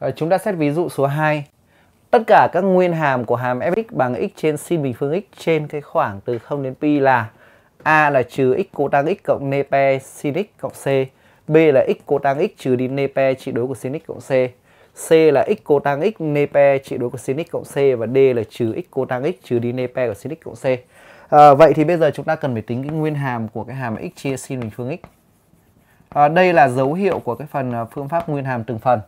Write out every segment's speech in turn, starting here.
Ờ, chúng ta xét ví dụ số 2. Tất cả các nguyên hàm của hàm fx bằng x trên sin bình phương x trên cái khoảng từ 0 đến pi là a là trừ x cô x cộng nepe sin x cộng c, b là x cô x trừ đi nepe trị đối của sin x cộng c, c là x cô x nepe trị đối của sin x cộng c và d là trừ x cô x trừ đi nepe của sin x cộng c. À, vậy thì bây giờ chúng ta cần phải tính cái nguyên hàm của cái hàm x chia sin bình phương x. À, đây là dấu hiệu của cái phần phương pháp nguyên hàm từng phần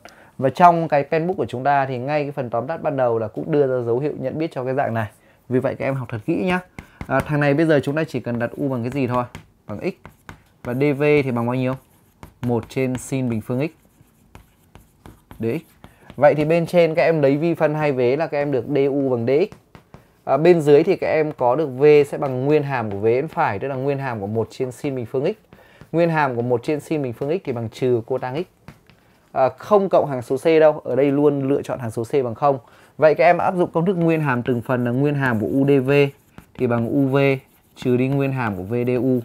và trong cái penbook của chúng ta thì ngay cái phần tóm tắt ban đầu là cũng đưa ra dấu hiệu nhận biết cho cái dạng này vì vậy các em học thật kỹ nhá à, thằng này bây giờ chúng ta chỉ cần đặt u bằng cái gì thôi bằng x và dv thì bằng bao nhiêu 1 trên sin bình phương x dx vậy thì bên trên các em lấy vi phân hai vế là các em được du bằng dx à, bên dưới thì các em có được v sẽ bằng nguyên hàm của vế bên phải tức là nguyên hàm của 1 trên sin bình phương x nguyên hàm của 1 trên sin bình phương x thì bằng trừ cô tăng x Ờ, không cộng hàng số C đâu ở đây luôn lựa chọn hàng số C bằng 0 vậy các em áp dụng công thức nguyên hàm từng phần là nguyên hàm của UDV thì bằng UV trừ đi nguyên hàm của VDU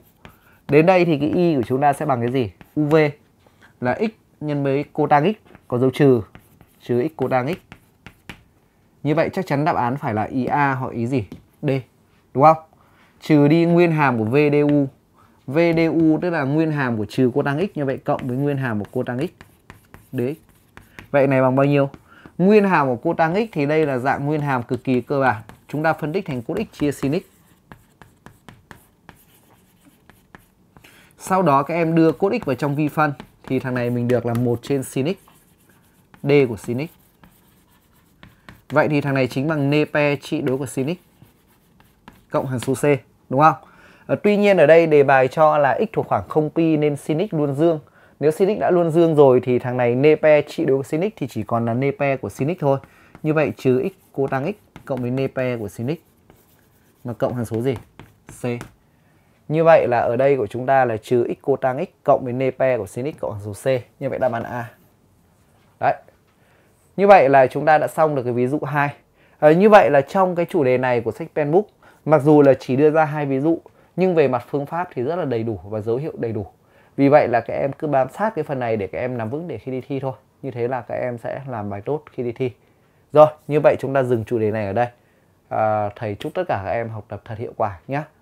đến đây thì cái Y của chúng ta sẽ bằng cái gì UV là x nhân với cotang x có dấu trừ trừ x cotang x như vậy chắc chắn đáp án phải là ia A hoặc ý gì D đúng không trừ đi nguyên hàm của VDU VDU tức là nguyên hàm của trừ cotang x như vậy cộng với nguyên hàm của cotang x đấy Vậy này bằng bao nhiêu? Nguyên hàm của cô tăng x thì đây là dạng nguyên hàm cực kỳ cơ bản. Chúng ta phân tích thành cos x chia sin x. Sau đó các em đưa cos x vào trong vi phân thì thằng này mình được là 1 trên sin x. D của sin x. Vậy thì thằng này chính bằng nepe trị đối của sin x cộng hàm số C đúng không? À, tuy nhiên ở đây đề bài cho là x thuộc khoảng 0 pi nên sin x luôn dương nếu Sinic đã luôn dương rồi thì thằng này Nepe trị đối với Sinic thì chỉ còn là Nepe của Sinic thôi. Như vậy trừ x cô tăng x cộng với Nepe của Sinic mà cộng hàng số gì? C. Như vậy là ở đây của chúng ta là trừ x cô tăng x cộng với Nepe của Sinic cộng hàng số C. Như vậy đáp án A. Đấy. Như vậy là chúng ta đã xong được cái ví dụ 2. À, ờ, như vậy là trong cái chủ đề này của sách Penbook, mặc dù là chỉ đưa ra hai ví dụ nhưng về mặt phương pháp thì rất là đầy đủ và dấu hiệu đầy đủ vì vậy là các em cứ bám sát cái phần này để các em nắm vững để khi đi thi thôi như thế là các em sẽ làm bài tốt khi đi thi rồi như vậy chúng ta dừng chủ đề này ở đây à, thầy chúc tất cả các em học tập thật hiệu quả nhé